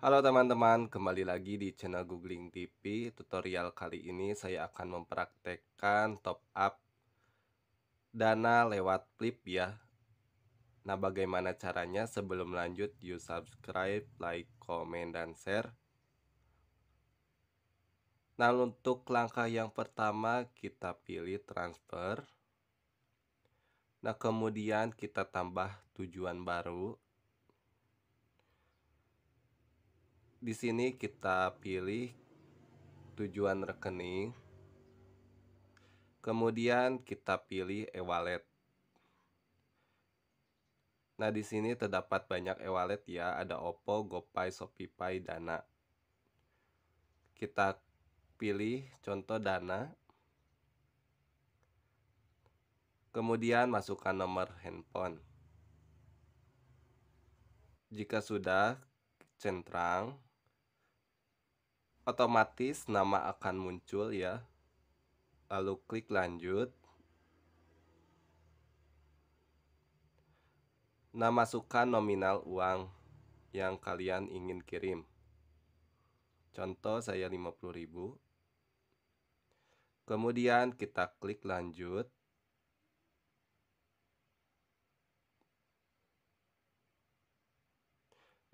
Halo teman-teman, kembali lagi di channel Googling TV. Tutorial kali ini saya akan mempraktekkan top up dana lewat Flip ya. Nah, bagaimana caranya? Sebelum lanjut, you subscribe, like, comment, dan share. Nah, untuk langkah yang pertama kita pilih transfer. Nah, kemudian kita tambah tujuan baru di sini kita pilih tujuan rekening. Kemudian kita pilih e-wallet. Nah, di sini terdapat banyak e-wallet ya, ada Oppo, GoPay, ShopeePay, Dana. Kita pilih contoh Dana. Kemudian masukkan nomor handphone. Jika sudah centrang, otomatis nama akan muncul ya. Lalu klik lanjut. nah masukkan nominal uang yang kalian ingin kirim. Contoh saya 50.000. Kemudian kita klik lanjut.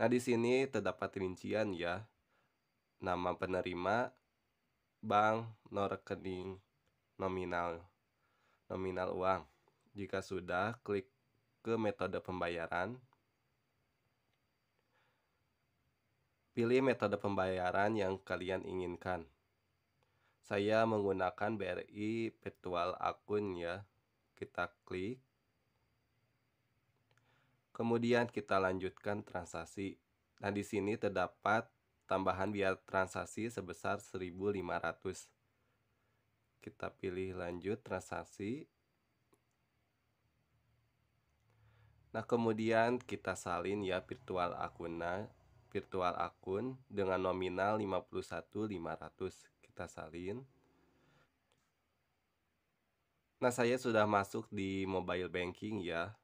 Nah, di sini terdapat rincian ya nama penerima, bank, no rekening nominal nominal uang. Jika sudah, klik ke metode pembayaran. Pilih metode pembayaran yang kalian inginkan. Saya menggunakan BRI virtual akun ya. Kita klik. Kemudian kita lanjutkan transaksi. Nah, di sini terdapat tambahan biaya transaksi sebesar 1500 kita pilih lanjut transaksi Nah, kemudian kita salin ya virtual akunnya, virtual akun dengan nominal 51.500. Kita salin. Nah, saya sudah masuk di mobile banking ya.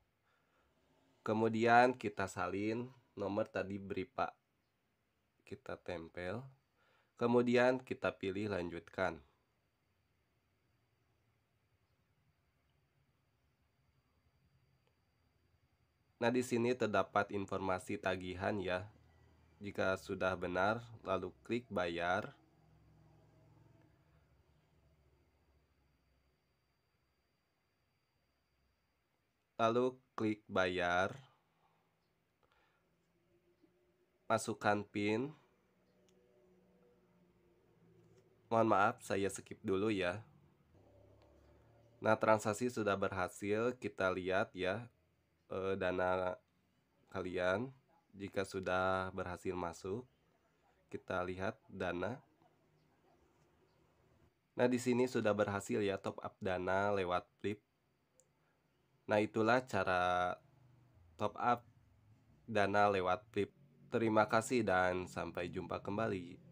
Kemudian kita salin nomor tadi beri Pak kita tempel. Kemudian kita pilih lanjutkan. Nah, di sini terdapat informasi tagihan ya. Jika sudah benar, lalu klik bayar. Lalu klik bayar masukkan pin. Mohon maaf, saya skip dulu ya. Nah, transaksi sudah berhasil. Kita lihat ya e, dana kalian jika sudah berhasil masuk. Kita lihat dana. Nah, di sini sudah berhasil ya top up dana lewat flip. Nah, itulah cara top up dana lewat flip. Terima kasih dan sampai jumpa kembali.